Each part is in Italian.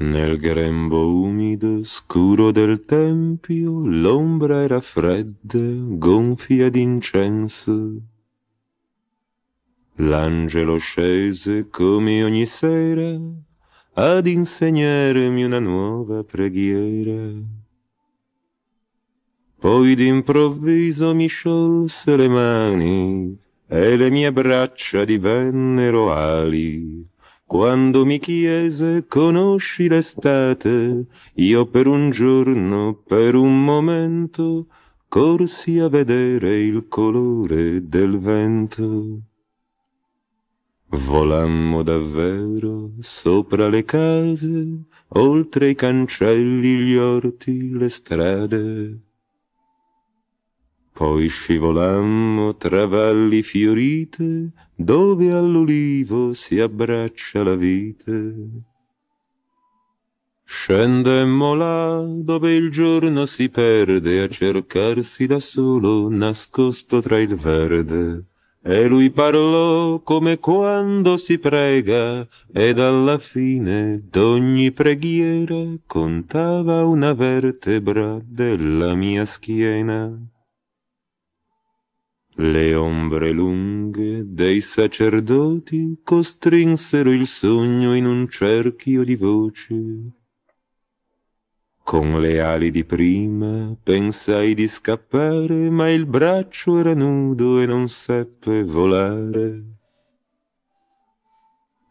Nel grembo umido scuro del tempio l'ombra era fredda, gonfia d'incenso. L'angelo scese come ogni sera ad insegnarmi una nuova preghiera. Poi d'improvviso mi sciolse le mani e le mie braccia divennero ali quando mi chiese conosci l'estate, io per un giorno, per un momento, corsi a vedere il colore del vento. Volammo davvero sopra le case, oltre i cancelli, gli orti, le strade. Poi scivolammo tra valli fiorite, dove all'ulivo si abbraccia la vite. Scendemmo là dove il giorno si perde a cercarsi da solo nascosto tra il verde. E lui parlò come quando si prega, ed alla fine d'ogni preghiera contava una vertebra della mia schiena. Le ombre lunghe dei sacerdoti costrinsero il sogno in un cerchio di voci. Con le ali di prima pensai di scappare, ma il braccio era nudo e non seppe volare.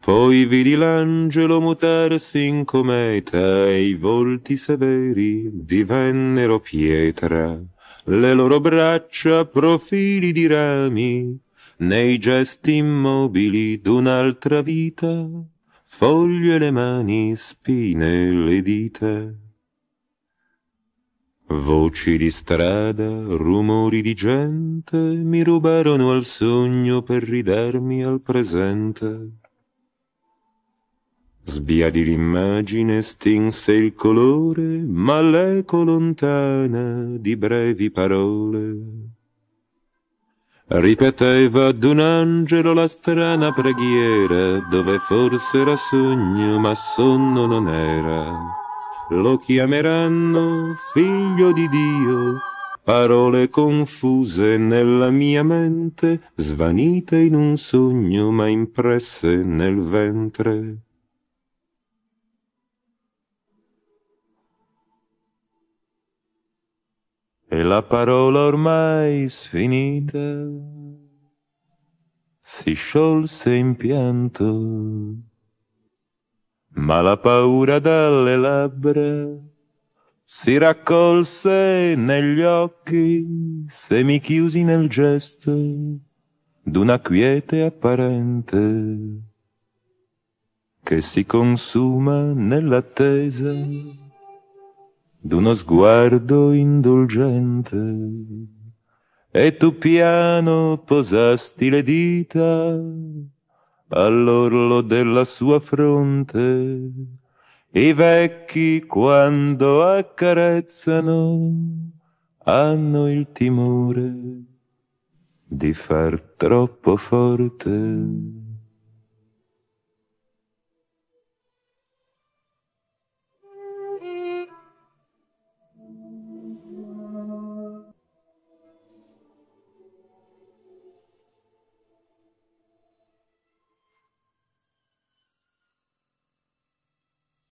Poi vidi l'angelo mutarsi in cometa e i volti severi divennero pietra le loro braccia profili di rami, nei gesti immobili d'un'altra vita, foglie le mani, spine le dita. Voci di strada, rumori di gente, mi rubarono al sogno per ridarmi al presente. Sbiadì l'immagine, stinse il colore, ma l'eco lontana di brevi parole. Ripeteva ad un angelo la strana preghiera, dove forse era sogno, ma sonno non era. Lo chiameranno figlio di Dio, parole confuse nella mia mente, svanite in un sogno, ma impresse nel ventre. e la parola ormai sfinita si sciolse in pianto, ma la paura dalle labbra si raccolse negli occhi semichiusi nel gesto d'una quiete apparente che si consuma nell'attesa d'uno sguardo indulgente e tu piano posasti le dita all'orlo della sua fronte. I vecchi quando accarezzano hanno il timore di far troppo forte.